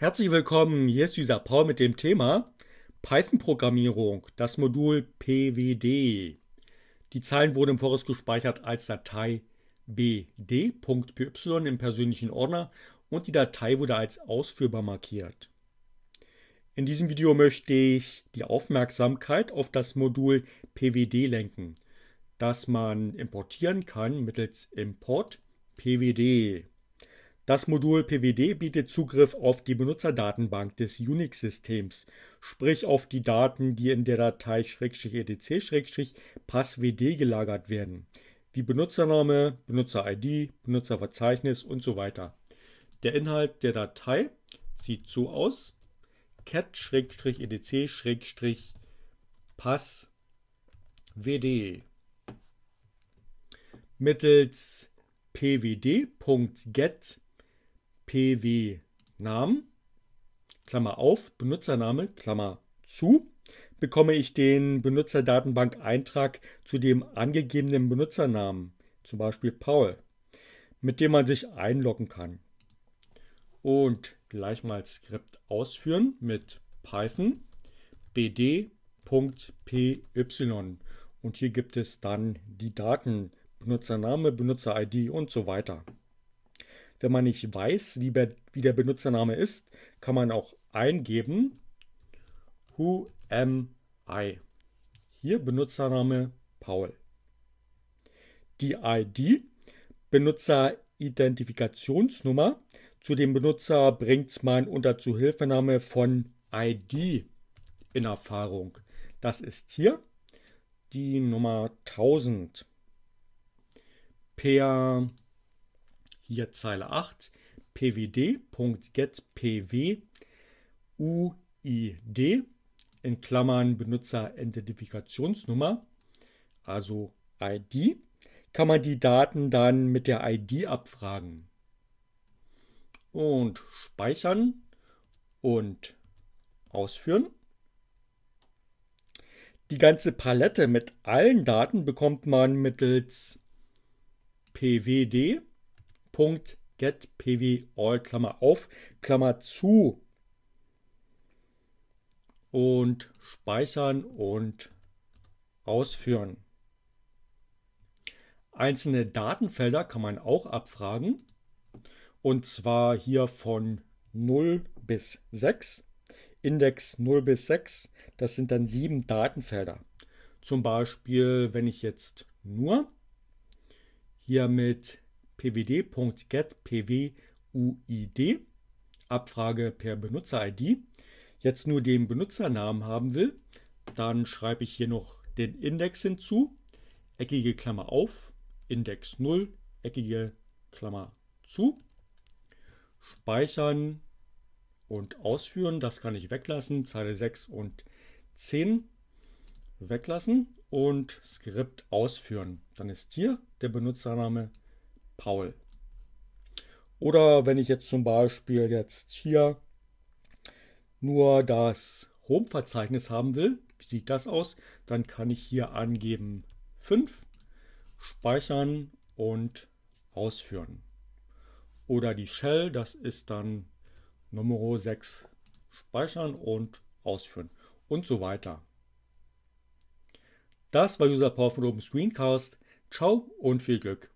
Herzlich willkommen, hier ist dieser Paul mit dem Thema Python-Programmierung, das Modul PWD. Die Zeilen wurden im Voraus gespeichert als Datei bd.py im persönlichen Ordner und die Datei wurde als ausführbar markiert. In diesem Video möchte ich die Aufmerksamkeit auf das Modul PWD lenken, das man importieren kann mittels Import PWD. Das Modul PWD bietet Zugriff auf die Benutzerdatenbank des Unix-Systems, sprich auf die Daten, die in der Datei /edc/passwd gelagert werden, wie Benutzername, Benutzer-ID, Benutzerverzeichnis und so weiter. Der Inhalt der Datei sieht so aus: cat-edc/passwd mittels pwd.get PW Namen, Klammer auf, Benutzername, Klammer zu, bekomme ich den Benutzerdatenbank-Eintrag zu dem angegebenen Benutzernamen, zum Beispiel Paul, mit dem man sich einloggen kann. Und gleich mal Skript ausführen mit Python bd.py. Und hier gibt es dann die Daten, Benutzername, Benutzer-ID und so weiter. Wenn man nicht weiß, wie, be wie der Benutzername ist, kann man auch eingeben Who am I? Hier Benutzername Paul. Die ID, Benutzeridentifikationsnummer. Zu dem Benutzer bringt man unter Zuhilfenahme von ID in Erfahrung. Das ist hier die Nummer 1000. Per hier Zeile 8, pwd.getpw uid in Klammern Benutzeridentifikationsnummer, also ID, kann man die Daten dann mit der ID abfragen. Und speichern und ausführen. Die ganze Palette mit allen Daten bekommt man mittels pwd getpwall, Klammer auf, Klammer zu und speichern und ausführen. Einzelne Datenfelder kann man auch abfragen und zwar hier von 0 bis 6. Index 0 bis 6, das sind dann sieben Datenfelder. Zum Beispiel, wenn ich jetzt nur hier mit pwd.get.pwuid e Abfrage per Benutzer-ID jetzt nur den Benutzernamen haben will, dann schreibe ich hier noch den Index hinzu, eckige Klammer auf, Index 0, eckige Klammer zu, speichern und ausführen, das kann ich weglassen, Zeile 6 und 10 weglassen und Skript ausführen. Dann ist hier der Benutzername Paul. Oder wenn ich jetzt zum Beispiel jetzt hier nur das Home-Verzeichnis haben will, wie sieht das aus? Dann kann ich hier angeben 5, speichern und ausführen. Oder die Shell, das ist dann Nummer 6, speichern und ausführen und so weiter. Das war User Power von Open Screencast. Ciao und viel Glück.